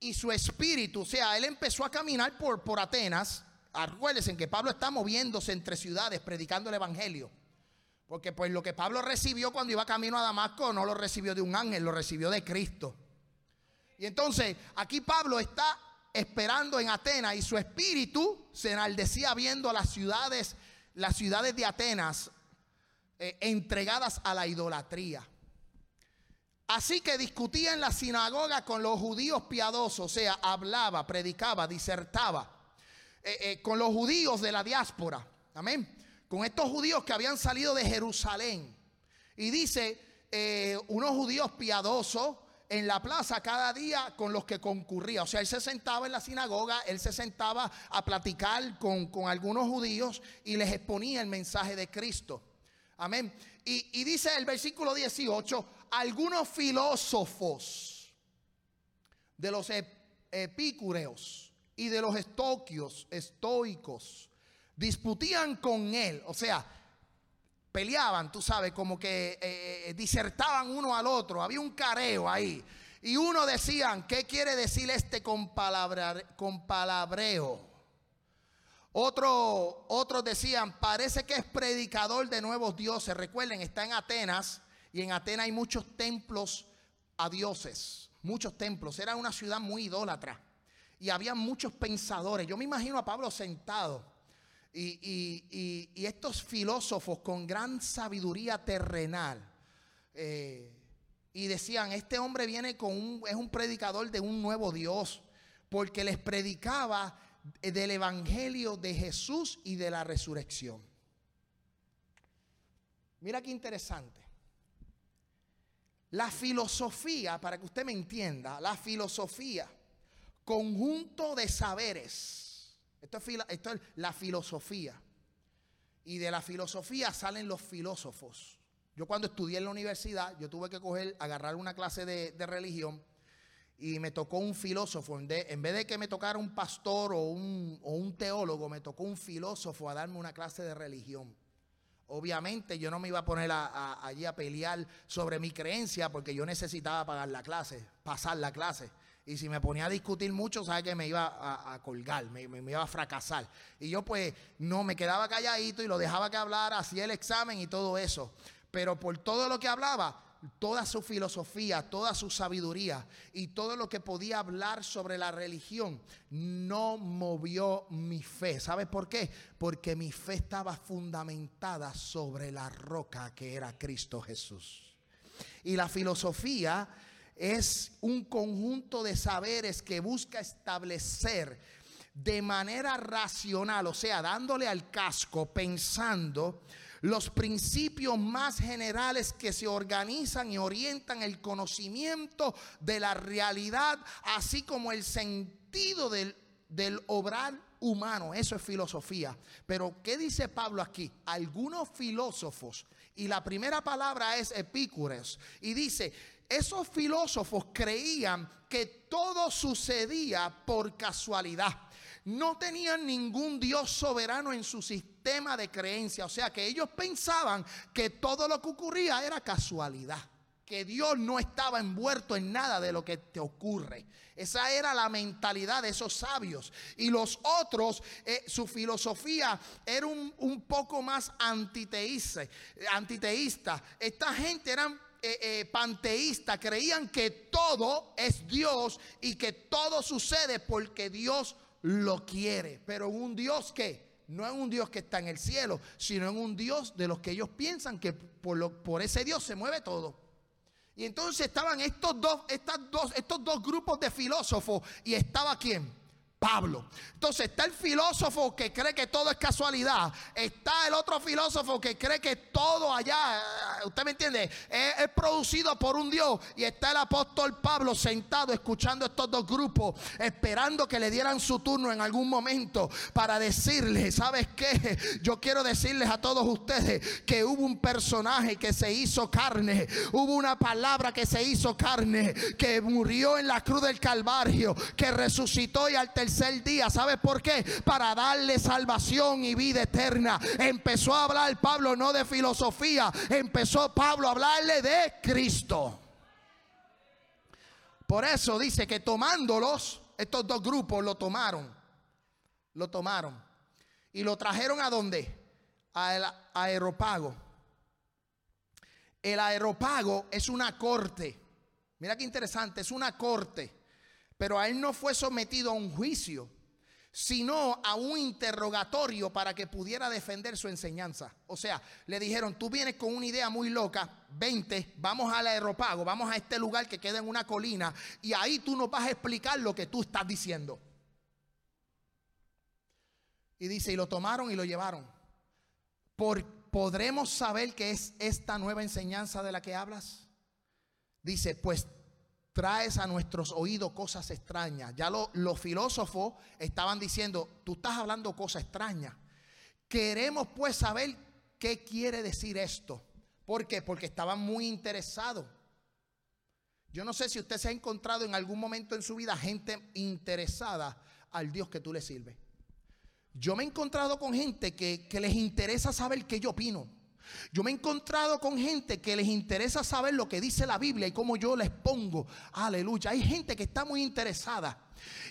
Y su espíritu, o sea, él empezó a caminar por, por Atenas. Acuérdense que Pablo está moviéndose entre ciudades predicando el Evangelio. Porque pues lo que Pablo recibió cuando iba camino a Damasco no lo recibió de un ángel, lo recibió de Cristo. Y entonces aquí Pablo está esperando en Atenas y su espíritu se enaldecía viendo las ciudades, las ciudades de Atenas eh, entregadas a la idolatría. Así que discutía en la sinagoga con los judíos piadosos, o sea, hablaba, predicaba, disertaba, eh, eh, con los judíos de la diáspora, amén, con estos judíos que habían salido de Jerusalén. Y dice, unos judíos piadosos, en la plaza cada día con los que concurría. O sea, él se sentaba en la sinagoga, él se sentaba a platicar con, con, algunos judíos y les exponía el mensaje de Cristo. Amén. Y, dice el versículo 18, algunos filósofos de los epicúreos y de los estoquios, estoicos, disputían con él, o sea, peleaban, tú sabes, como que eh, eh, disertaban uno al otro, había un careo ahí. Y uno decían, ¿qué quiere decir este con, palabra, con palabreo? Otro, otros decían, parece que es predicador de nuevos dioses. Recuerden, está en Atenas y en Atenas hay muchos templos a dioses, muchos templos. Era una ciudad muy idólatra y había muchos pensadores. Yo me imagino a Pablo sentado y, estos filósofos con gran sabiduría terrenal. Eh, y decían, este hombre viene con un, es un predicador de un nuevo Dios, porque les predicaba del Evangelio de Jesús y de la resurrección. Mira qué interesante. La filosofía, para que usted me entienda, la filosofía, conjunto de saberes. Esto es, esto es la filosofía. Y de la filosofía salen los filósofos. Yo cuando estudié en la universidad, yo tuve que coger, agarrar una clase de, de religión y me tocó un filósofo. En vez de que me tocara un pastor o un, o un, teólogo, me tocó un filósofo a darme una clase de religión. Obviamente yo no me iba a poner allí a pelear sobre mi creencia porque yo necesitaba pagar la clase, pasar la clase. Y si me ponía a discutir mucho, sabes que me iba a, colgar, me, iba a fracasar. Y yo pues no, me quedaba calladito y lo dejaba que hablar, hacía el examen y todo eso. Pero por todo lo que hablaba, toda su filosofía, toda su sabiduría y todo lo que podía hablar sobre la religión, no movió mi fe. ¿Sabe por qué? Porque mi fe estaba fundamentada sobre la roca que era Cristo Jesús. Y la filosofía es un conjunto de saberes que busca establecer de manera racional, o sea, dándole al casco, pensando los principios más generales que se organizan y orientan el conocimiento de la realidad, así como el sentido del, del obrar humano. Eso es filosofía. Pero, ¿qué dice Pablo aquí? Algunos filósofos, y la primera palabra es epícures, y dice, esos filósofos creían que todo sucedía por casualidad no tenían ningún Dios soberano en su sistema de creencia. O sea que ellos pensaban que todo lo que ocurría era casualidad, que Dios no estaba envuelto en nada de lo que te ocurre. Esa era la mentalidad de esos sabios. Y los otros, eh, su filosofía era un, poco más antiteísta, antiteísta. Esta gente eran eh, eh, panteísta, creían que todo es Dios y que todo sucede porque Dios lo quiere, pero un Dios que no es un Dios que está en el cielo, sino en un Dios de los que ellos piensan que por, lo, por ese Dios se mueve todo. Y entonces estaban estos dos, estas dos, estos dos grupos de filósofos y estaba quién? Pablo. Entonces está el filósofo que cree que todo es casualidad. Está el otro filósofo que cree que todo allá, eh, usted me entiende, es, producido por un Dios. Y está el apóstol Pablo sentado escuchando estos dos grupos, esperando que le dieran su turno en algún momento para decirles, ¿sabes qué? Yo quiero decirles a todos ustedes que hubo un personaje que se hizo carne, hubo una palabra que se hizo carne, que murió en la cruz del Calvario, que resucitó y al tercer el día. ¿Sabes por qué? Para darle salvación y vida eterna. Empezó a hablar Pablo no de filosofía, empezó Pablo a hablarle de Cristo. Por eso dice que tomándolos, estos dos grupos lo tomaron. Lo tomaron. Y lo trajeron a dónde? Al aeropago. El aeropago es una corte. Mira qué interesante, es una corte pero a él no fue sometido a un juicio, sino a un interrogatorio para que pudiera defender su enseñanza. O sea, le dijeron, tú vienes con una idea muy loca, vente, vamos al aeropago, vamos a este lugar que queda en una colina, y ahí tú nos vas a explicar lo que tú estás diciendo. Y dice, y lo tomaron y lo llevaron. ¿Por, ¿Podremos saber qué es esta nueva enseñanza de la que hablas? Dice, pues traes a nuestros oídos cosas extrañas. Ya los filósofos estaban diciendo, tú estás hablando cosas extrañas. Queremos pues saber qué quiere decir esto. ¿Por qué? Porque estaban muy interesados. Yo no sé si usted se ha encontrado en algún momento en su vida gente interesada al Dios que tú le sirves. Yo me he encontrado con gente que, que les interesa saber qué yo opino. Yo me he encontrado con gente que les interesa saber lo que dice la Biblia y cómo yo les pongo, Aleluya. Hay gente que está muy interesada.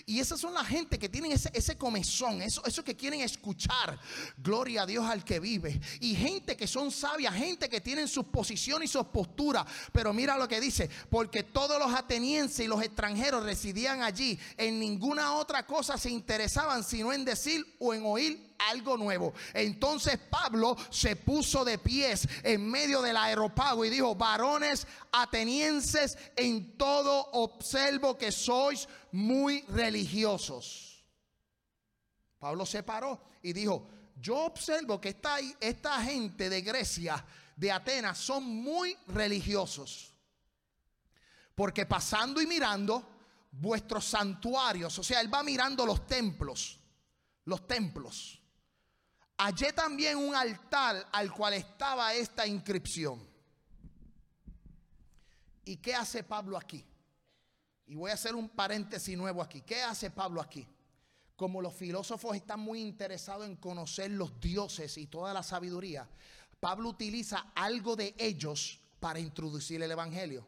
Y esas son las gente que tienen ese, ese comezón, eso, eso, que quieren escuchar. Gloria a Dios al que vive. Y gente que son sabias, gente que tienen sus posición y sus posturas. Pero mira lo que dice, porque todos los atenienses y los extranjeros residían allí. En ninguna otra cosa se interesaban sino en decir o en oír algo nuevo. Entonces Pablo se puso de pies en medio del aeropago y dijo, varones atenienses, en todo observo que sois muy religiosos. Pablo se paró y dijo, yo observo que esta, esta gente de Grecia, de Atenas, son muy religiosos. Porque pasando y mirando vuestros santuarios, o sea, él va mirando los templos, los templos hallé también un altar al cual estaba esta inscripción. ¿Y qué hace Pablo aquí? Y voy a hacer un paréntesis nuevo aquí. ¿Qué hace Pablo aquí? Como los filósofos están muy interesados en conocer los dioses y toda la sabiduría, Pablo utiliza algo de ellos para introducir el Evangelio.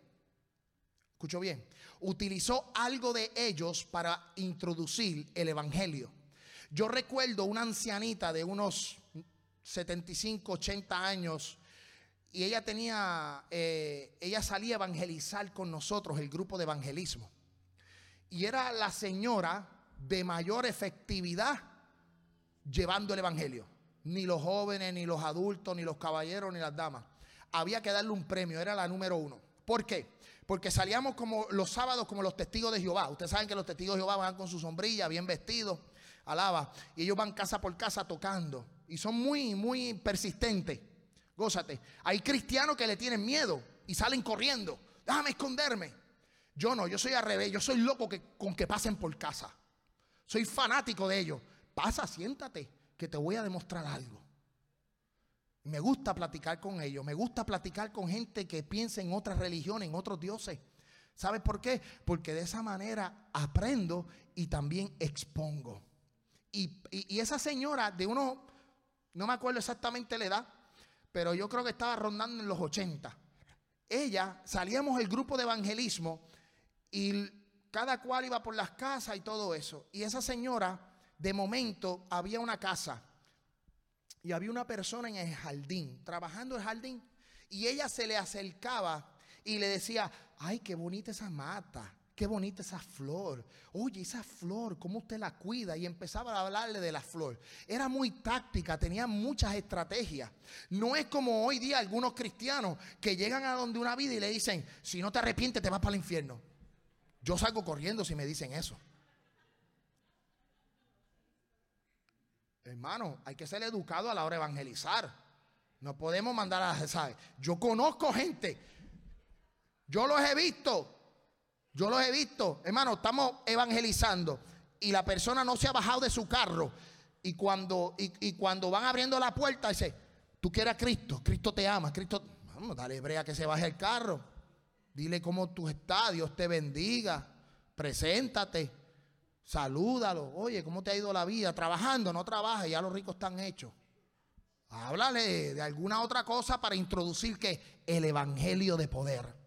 Escucho bien. Utilizó algo de ellos para introducir el Evangelio. Yo recuerdo una ancianita de unos 75, 80 años y ella tenía, eh, ella salía a evangelizar con nosotros, el grupo de evangelismo. Y era la señora de mayor efectividad llevando el evangelio. Ni los jóvenes, ni los adultos, ni los caballeros, ni las damas. Había que darle un premio, era la número uno. ¿Por qué? Porque salíamos como los sábados como los testigos de Jehová. Ustedes saben que los testigos de Jehová van con su sombrilla, bien vestidos Alaba. Y ellos van casa por casa tocando. Y son muy, muy persistentes. Gózate. Hay cristianos que le tienen miedo y salen corriendo. Déjame esconderme. Yo no, yo soy al revés. Yo soy loco con que pasen por casa. Soy fanático de ellos. Pasa, siéntate, que te voy a demostrar algo. Me gusta platicar con ellos. Me gusta platicar con gente que piensa en otras religiones, en otros dioses. ¿Sabes por qué? Porque de esa manera aprendo y también expongo. Y, esa señora de uno, no me acuerdo exactamente la edad, pero yo creo que estaba rondando en los 80. Ella, salíamos el grupo de evangelismo y cada cual iba por las casas y todo eso. Y esa señora, de momento, había una casa y había una persona en el jardín, trabajando el jardín, y ella se le acercaba y le decía, ay, qué bonita esa mata, qué bonita esa flor. Oye, esa flor, ¿cómo usted la cuida? Y empezaba a hablarle de la flor. Era muy táctica, tenía muchas estrategias. No es como hoy día algunos cristianos que llegan a donde una vida y le dicen, si no te arrepientes te vas para el infierno. Yo salgo corriendo si me dicen eso. Hermano, hay que ser educado a la hora de evangelizar. No podemos mandar a... Yo conozco gente. Yo los he visto yo los he visto, hermano, estamos evangelizando y la persona no se ha bajado de su carro. Y cuando, y, cuando van abriendo la puerta, dice, tú quieres a Cristo, Cristo te ama, Cristo, vamos, dale hebrea, que se baje el carro. Dile cómo tú estás, Dios te bendiga, preséntate, salúdalo. Oye, ¿cómo te ha ido la vida? Trabajando, no trabaja, ya los ricos están hechos. Háblale de alguna otra cosa para introducir que el evangelio de poder.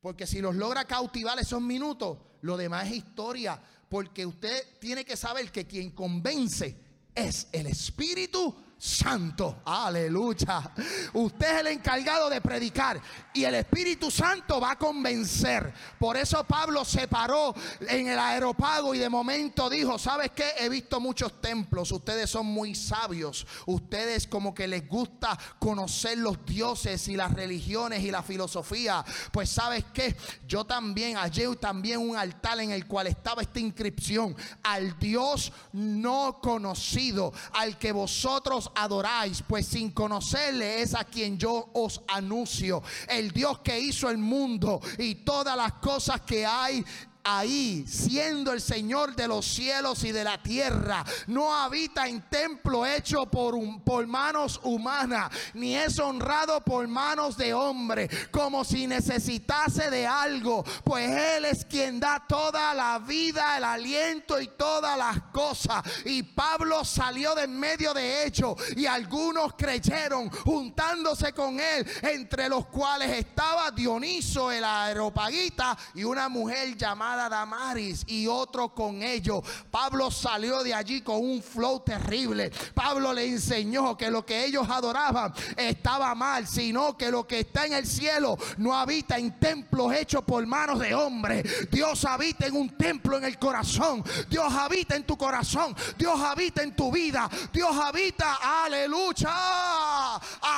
Porque si los logra cautivar esos minutos, lo demás es historia. Porque usted tiene que saber que quien convence es el Espíritu Santo. Aleluya. Usted es el encargado de predicar y el Espíritu Santo va a convencer. Por eso Pablo se paró en el aeropago y de momento dijo, ¿sabes qué? He visto muchos templos, ustedes son muy sabios, ustedes como que les gusta conocer los dioses y las religiones y la filosofía. Pues sabes qué? Yo también, ayer también un altar en el cual estaba esta inscripción, al Dios no conocido, al que vosotros adoráis, pues sin conocerle es a quien yo os anuncio. El Dios que hizo el mundo y todas las cosas que hay ahí, siendo el Señor de los cielos y de la tierra, no habita en templo hecho por, por manos humanas, ni es honrado por manos de hombre, como si necesitase de algo, pues Él es quien da toda la vida, el aliento y todas las cosas. Y Pablo salió de en medio de ellos y algunos creyeron juntándose con Él, entre los cuales estaba Dioniso el aeropaguita y una mujer llamada Damaris y otro con ellos. Pablo salió de allí con un flow terrible. Pablo le enseñó que lo que ellos adoraban estaba mal, sino que lo que está en el cielo no habita en templos hechos por manos de hombres. Dios habita en un templo en el corazón. Dios habita en tu corazón. Dios habita en tu vida. Dios habita, aleluya.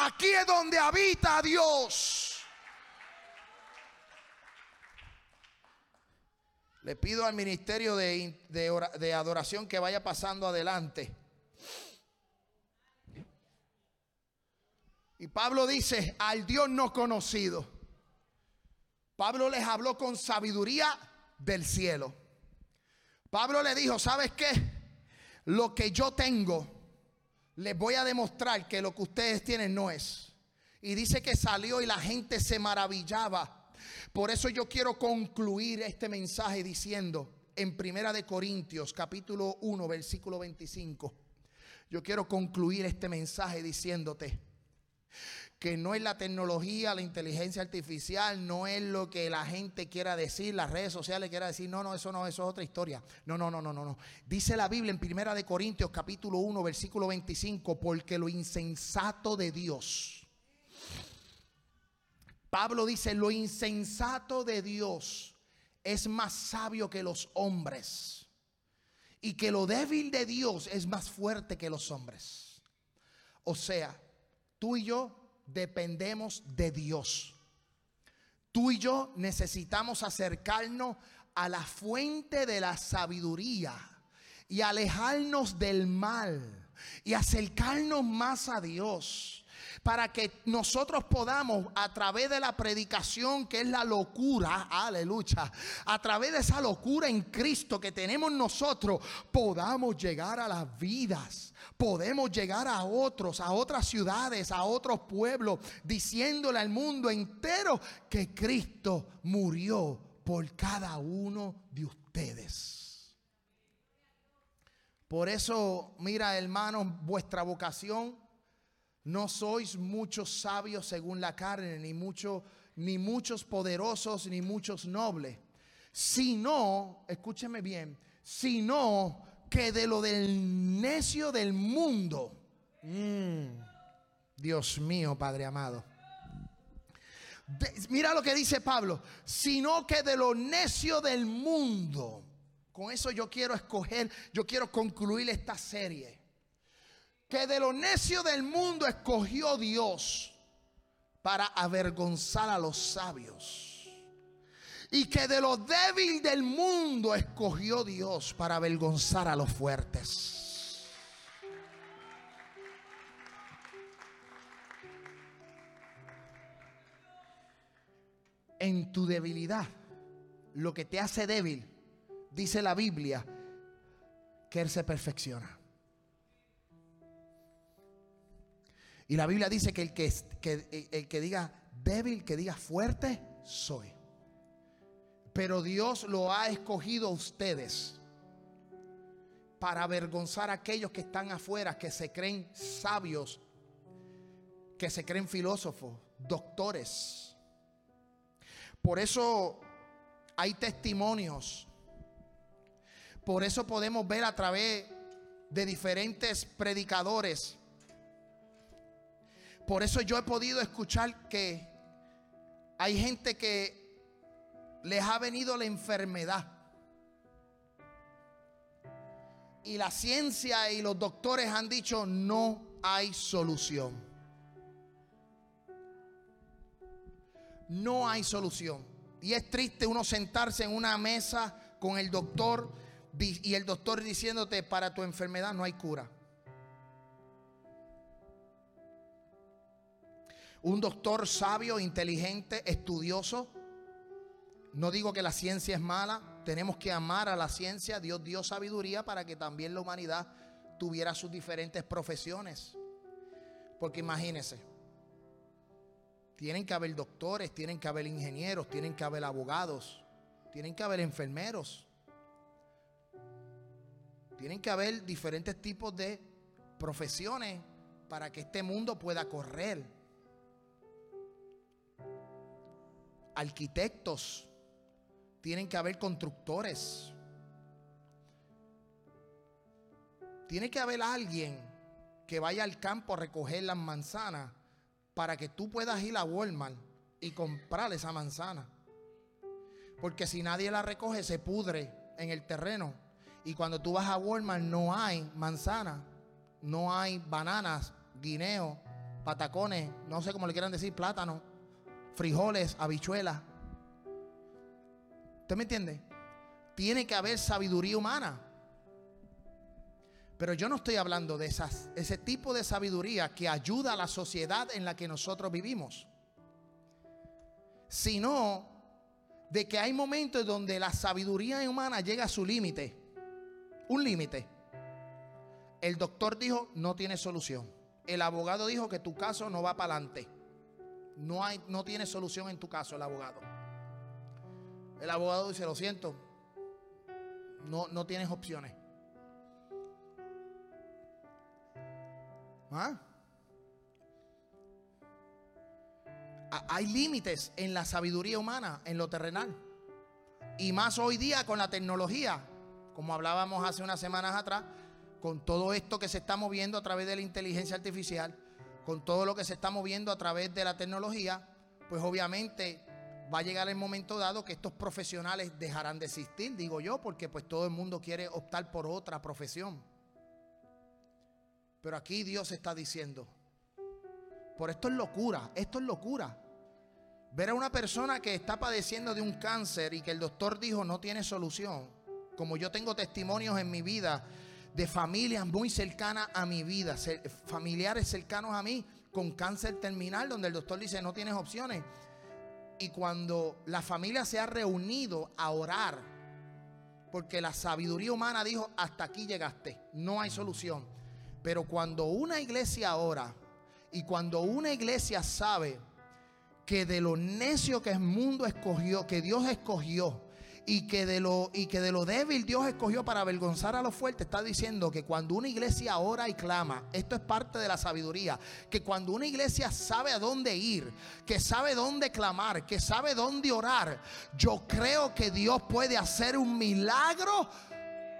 Aquí es donde habita Dios. Le pido al ministerio de, de, adoración que vaya pasando adelante. Y Pablo dice, al Dios no conocido. Pablo les habló con sabiduría del cielo. Pablo le dijo, ¿sabes qué? Lo que yo tengo, les voy a demostrar que lo que ustedes tienen no es. Y dice que salió y la gente se maravillaba por eso yo quiero concluir este mensaje diciendo en Primera de Corintios capítulo 1 versículo 25. Yo quiero concluir este mensaje diciéndote que no es la tecnología, la inteligencia artificial, no es lo que la gente quiera decir, las redes sociales quiera decir, no, no, eso no, eso es otra historia. No, no, no, no, no, no. Dice la Biblia en Primera de Corintios capítulo 1 versículo 25, porque lo insensato de Dios Pablo dice, lo insensato de Dios es más sabio que los hombres y que lo débil de Dios es más fuerte que los hombres. O sea, tú y yo dependemos de Dios. Tú y yo necesitamos acercarnos a la fuente de la sabiduría y alejarnos del mal y acercarnos más a Dios para que nosotros podamos a través de la predicación que es la locura, aleluya, a través de esa locura en Cristo que tenemos nosotros, podamos llegar a las vidas, podemos llegar a otros, a otras ciudades, a otros pueblos, diciéndole al mundo entero que Cristo murió por cada uno de ustedes. Por eso, mira hermanos, vuestra vocación no sois muchos sabios según la carne, ni, mucho, ni muchos poderosos, ni muchos nobles. Sino, escúcheme bien, sino que de lo del necio del mundo. Mm. Dios mío, Padre amado. mira lo que dice Pablo, sino que de lo necio del mundo. Con eso yo quiero escoger, yo quiero concluir esta serie que de lo necio del mundo escogió Dios para avergonzar a los sabios. Y que de lo débil del mundo escogió Dios para avergonzar a los fuertes. En tu debilidad, lo que te hace débil, dice la Biblia, que Él se perfecciona. Y la Biblia dice que eh, el que, diga débil, que diga fuerte, soy. Pero Dios lo ha escogido a ustedes para avergonzar a aquellos que están afuera, que se creen sabios, que se creen filósofos, doctores. Por eso hay testimonios. Por eso podemos ver a través de diferentes predicadores por eso yo he podido escuchar que hay gente que les ha venido la enfermedad. Y la ciencia y los doctores han dicho no hay solución. No hay solución. Y es triste uno sentarse en una mesa con el doctor y el doctor diciéndote para tu enfermedad no hay cura. Un doctor sabio, inteligente, estudioso. No digo que la ciencia es mala, tenemos que amar a la ciencia. Dios dio sabiduría para que también la humanidad tuviera sus diferentes profesiones. Porque imagínense, tienen que haber doctores, tienen que haber ingenieros, tienen que haber abogados, tienen que haber enfermeros, tienen que haber diferentes tipos de profesiones para que este mundo pueda correr. arquitectos, tienen que haber constructores. Tiene que haber alguien que vaya al campo a recoger las manzanas para que tú puedas ir a Walmart y comprar esa manzana. Porque si nadie la recoge, se pudre en el terreno. Y cuando tú vas a Walmart no hay manzana, no hay bananas, guineo, patacones, no sé cómo le quieran decir, plátano frijoles, habichuelas. ¿Usted me entiende? Tiene que haber sabiduría humana. Pero yo no estoy hablando de esas, ese tipo de sabiduría que ayuda a la sociedad en la que nosotros vivimos, sino de que hay momentos donde la sabiduría humana llega a su límite, un límite. El doctor dijo, no tiene solución. El abogado dijo que tu caso no va para adelante. No, hay, no tiene solución en tu caso el abogado. El abogado dice, lo siento, no, no tienes opciones. ¿Ah? Hay límites en la sabiduría humana, en lo terrenal. Y más hoy día con la tecnología, como hablábamos hace unas semanas atrás, con todo esto que se está moviendo a través de la inteligencia artificial, con todo lo que se está moviendo a través de la tecnología, pues obviamente va a llegar el momento dado que estos profesionales dejarán de existir, digo yo, porque pues todo el mundo quiere optar por otra profesión. Pero aquí Dios está diciendo, por esto es locura, esto es locura. Ver a una persona que está padeciendo de un cáncer y que el doctor dijo no tiene solución, como yo tengo testimonios en mi vida de familias muy cercanas a mi vida, familiares cercanos a mí con cáncer terminal, donde el doctor dice no tienes opciones. Y cuando la familia se ha reunido a orar, porque la sabiduría humana dijo, hasta aquí llegaste, no hay solución. Pero cuando una iglesia ora y cuando una iglesia sabe que de lo necio que el mundo escogió, que Dios escogió, y que, de lo, y que de lo débil Dios escogió para avergonzar a los fuertes, está diciendo que cuando una iglesia ora y clama, esto es parte de la sabiduría, que cuando una iglesia sabe a dónde ir, que sabe dónde clamar, que sabe dónde orar, yo creo que Dios puede hacer un milagro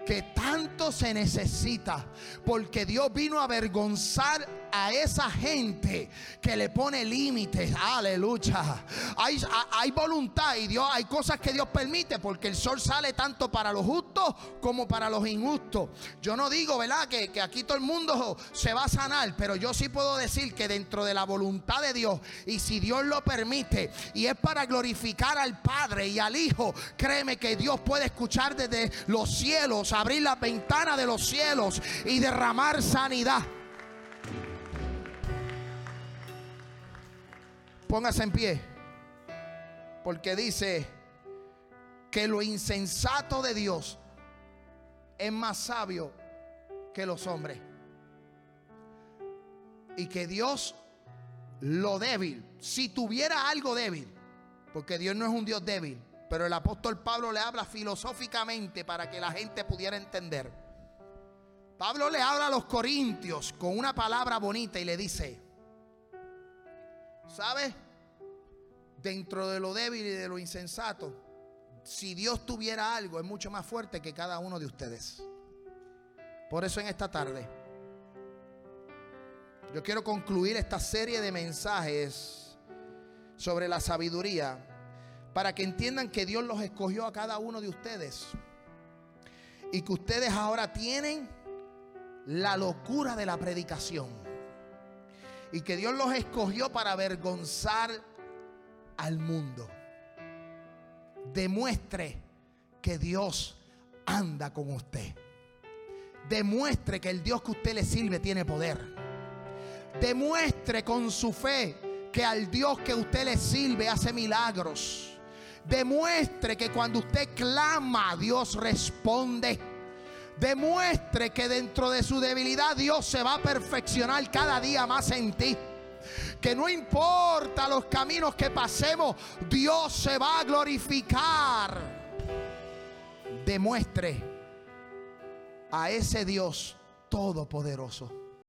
que tanto se necesita, porque Dios vino a avergonzar a esa gente que le pone límites. Aleluya. Hay, hay, voluntad y Dios, hay cosas que Dios permite porque el sol sale tanto para los justos como para los injustos. Yo no digo, ¿verdad? Que, que aquí todo el mundo se va a sanar, pero yo sí puedo decir que dentro de la voluntad de Dios y si Dios lo permite y es para glorificar al Padre y al Hijo, créeme que Dios puede escuchar desde los cielos abrir las ventanas de los cielos y derramar sanidad. Póngase en pie. Porque dice que lo insensato de Dios es más sabio que los hombres. Y que Dios lo débil, si tuviera algo débil, porque Dios no es un Dios débil, pero el apóstol Pablo le habla filosóficamente para que la gente pudiera entender. Pablo le habla a los corintios con una palabra bonita y le dice, ¿sabe? Dentro de lo débil y de lo insensato, si Dios tuviera algo, es mucho más fuerte que cada uno de ustedes. Por eso en esta tarde, yo quiero concluir esta serie de mensajes sobre la sabiduría para que entiendan que Dios los escogió a cada uno de ustedes y que ustedes ahora tienen la locura de la predicación y que Dios los escogió para avergonzar al mundo. Demuestre que Dios anda con usted. Demuestre que el Dios que usted le sirve tiene poder. Demuestre con su fe que al Dios que usted le sirve hace milagros. Demuestre que cuando usted clama, Dios responde. Demuestre que dentro de su debilidad Dios se va a perfeccionar cada día más en ti. Que no importa los caminos que pasemos, Dios se va a glorificar. Demuestre a ese Dios todopoderoso.